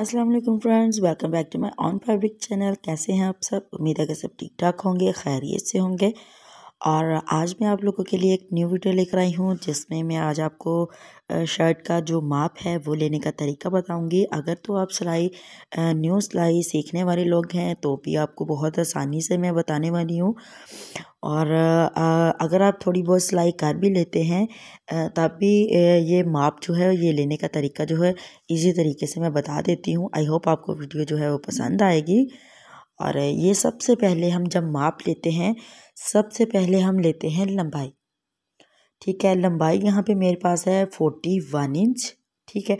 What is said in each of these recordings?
अस्सलाम वालेकुम friends welcome back to my on fabric channel कैसे हैं आप सब उम्मीद है कि सब ठीक ठाक होंगे खैरियत से होंगे और आज मैं आप लोगों के लिए एक न्यू वीडियो लेकर आई हूँ जिसमें मैं आज आपको शर्ट का जो माप है वो लेने का तरीका बताऊंगी अगर तो आप सिलाई न्यू सिलाई सीखने वाले लोग हैं तो भी आपको बहुत आसानी से मैं बताने वाली हूँ और अगर आप थोड़ी बहुत सिलाई कर भी लेते हैं तब भी ये माप जो है ये लेने का तरीका जो है इजी तरीके से मैं बता देती हूँ आई होप आपको वीडियो जो है वो पसंद आएगी और ये सबसे पहले हम जब माप लेते हैं सबसे पहले हम लेते हैं लंबाई ठीक है लंबाई यहाँ पे मेरे पास है फोर्टी वन इंच ठीक है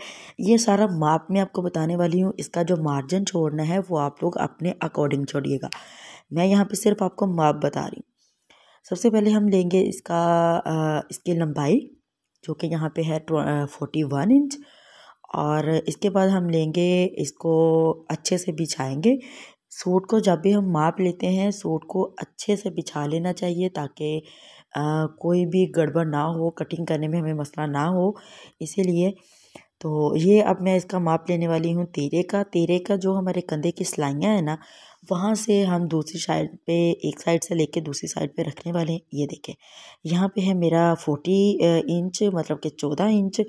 ये सारा माप मैं आपको बताने वाली हूँ इसका जो मार्जिन छोड़ना है वो आप लोग अपने अकॉर्डिंग छोड़िएगा मैं यहाँ पे सिर्फ आपको माप बता रही हूँ सबसे पहले हम लेंगे इसका इसकी लंबाई जो कि यहाँ पे है फोर्टी वन इंच और इसके बाद हम लेंगे इसको अच्छे से बिछाएंगे सूट को जब भी हम माप लेते हैं सूट को अच्छे से बिछा लेना चाहिए ताकि कोई भी गड़बड़ ना हो कटिंग करने में हमें मसला ना हो इसीलिए तो ये अब मैं इसका माप लेने वाली हूँ तेरे का तेरे का जो हमारे कंधे की सिलाइयाँ हैं ना वहाँ से हम दूसरी साइड पे एक साइड से लेके दूसरी साइड पे रखने वाले हैं ये देखें यहाँ पे है मेरा फोर्टी इंच मतलब कि चौदह इंच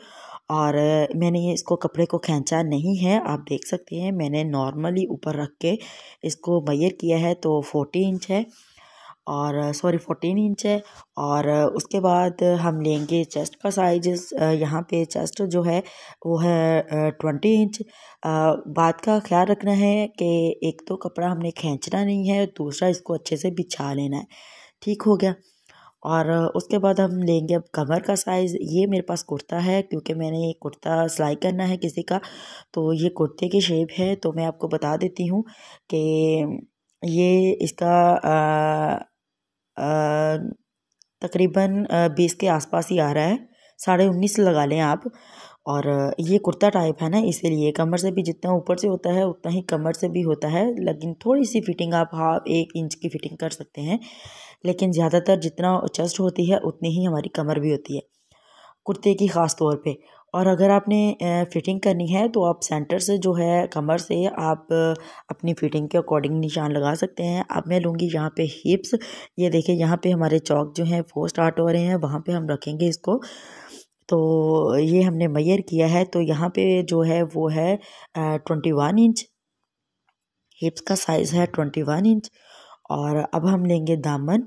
और मैंने ये इसको कपड़े को खींचा नहीं है आप देख सकते हैं मैंने नॉर्मली ऊपर रख के इसको मैयर किया है तो फोर्टी इंच है और सॉरी फोर्टीन इंच है और उसके बाद हम लेंगे चेस्ट का साइज यहाँ पे चेस्ट जो है वो है ट्वेंटी इंच बात का ख्याल रखना है कि एक तो कपड़ा हमने खींचना नहीं है दूसरा इसको अच्छे से बिछा लेना है ठीक हो गया और उसके बाद हम लेंगे अब कमर का साइज़ ये मेरे पास कुर्ता है क्योंकि मैंने ये कुर्ता सिलाई करना है किसी का तो ये कुर्ते की शेप है तो मैं आपको बता देती हूँ कि ये इसका तकरीबन बीस के आसपास ही आ रहा है साढ़े उन्नीस लगा लें आप और ये कुर्ता टाइप है ना इसीलिए कमर से भी जितना ऊपर से होता है उतना ही कमर से भी होता है लेकिन थोड़ी सी फिटिंग आप हाफ एक इंच की फिटिंग कर सकते हैं लेकिन ज़्यादातर जितना चेस्ट होती है उतनी ही हमारी कमर भी होती है कुर्ते की ख़ास तौर पे और अगर आपने फिटिंग करनी है तो आप सेंटर से जो है कमर से आप अपनी फिटिंग के अकॉर्डिंग निशान लगा सकते हैं अब मैं लूँगी यहाँ पे हिप्स ये देखिए यहाँ पे हमारे चौक जो हैं फोर स्टार्ट हो रहे हैं वहाँ पे हम रखेंगे इसको तो ये हमने मैयर किया है तो यहाँ पे जो है वो है ट्वेंटी वन इंच हिप्स का साइज़ है ट्वेंटी वन इंच और अब हम लेंगे दामन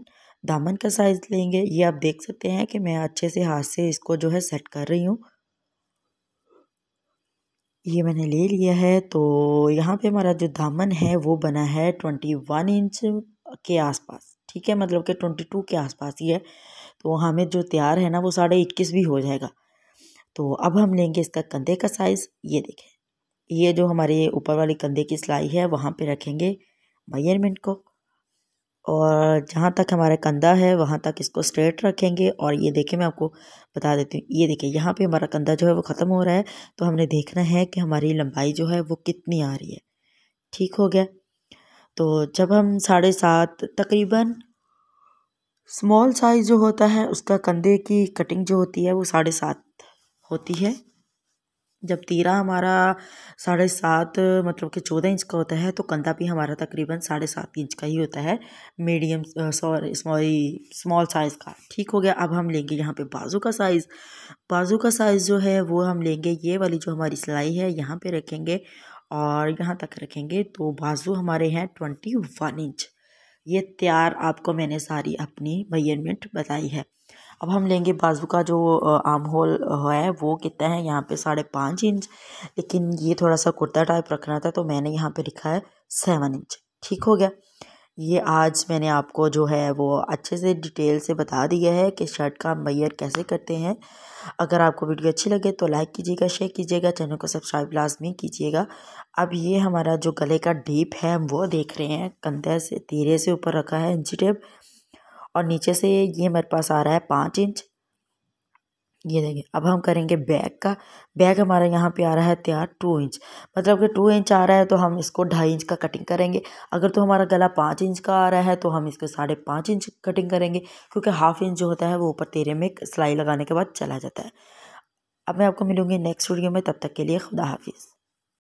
दामन का साइज़ लेंगे ये आप देख सकते हैं कि मैं अच्छे से हाथ से इसको जो है सेट कर रही हूँ ये मैंने ले लिया है तो यहाँ पे हमारा जो दामन है वो बना है ट्वेंटी वन इंच के आसपास ठीक है मतलब कि ट्वेंटी टू के आसपास ही है तो हमें जो तैयार है ना वो साढ़े इक्कीस भी हो जाएगा तो अब हम लेंगे इसका कंधे का साइज़ ये देखें ये जो हमारे ऊपर वाली कंधे की सिलाई है वहाँ पे रखेंगे मयरमेंट को और जहाँ तक हमारा कंधा है वहाँ तक इसको स्ट्रेट रखेंगे और ये देखें मैं आपको बता देती हूँ ये देखें यहाँ पे हमारा कंधा जो है वो ख़त्म हो रहा है तो हमने देखना है कि हमारी लंबाई जो है वो कितनी आ रही है ठीक हो गया तो जब हम साढ़े सात तकरीबन स्मॉल साइज़ जो होता है उसका कंधे की कटिंग जो होती है वो साढ़े सात होती है जब तीरा हमारा साढ़े सात मतलब कि चौदह इंच का होता है तो कंधा भी हमारा तकरीबन साढ़े सात इंच का ही होता है medium sorry sorry small size का ठीक हो गया अब हम लेंगे यहाँ पे बाजू का साइज़ बाजू का साइज़ जो है वो हम लेंगे ये वाली जो हमारी सिलाई है यहाँ पे रखेंगे और यहाँ तक रखेंगे तो बाजू हमारे हैं ट्वेंटी वन इंच ये तैयार आपको मैंने सारी अपनी मयरमेंट बताई है अब हम लेंगे बाजू का जो आर्म होल है वो कितना है यहाँ पे साढ़े पाँच इंच लेकिन ये थोड़ा सा कुर्ता टाइप रखना था तो मैंने यहाँ पे लिखा है सेवन इंच ठीक हो गया ये आज मैंने आपको जो है वो अच्छे से डिटेल से बता दिया है कि शर्ट का मैयर कैसे करते हैं अगर आपको वीडियो अच्छी लगे तो लाइक कीजिएगा शेयर कीजिएगा चैनल को सब्सक्राइब लाजमी कीजिएगा अब ये हमारा जो गले का डीप है हम वो देख रहे हैं कंधे से तीरे से ऊपर रखा है इंची टेप और नीचे से ये मेरे पास आ रहा है पाँच इंच ये देखिए अब हम करेंगे बैग का बैग हमारा यहाँ पे आ रहा है तैयार टू इंच मतलब कि टू इंच आ रहा है तो हम इसको ढाई इंच का कटिंग करेंगे अगर तो हमारा गला पाँच इंच का आ रहा है तो हम इसको साढ़े पाँच इंच कटिंग करेंगे क्योंकि हाफ इंच जो होता है वो ऊपर तेरे में सिलाई लगाने के बाद चला जाता है अब मैं आपको मिलूँगी नेक्स्ट वीडियो में तब तक के लिए खुदा हाफिज़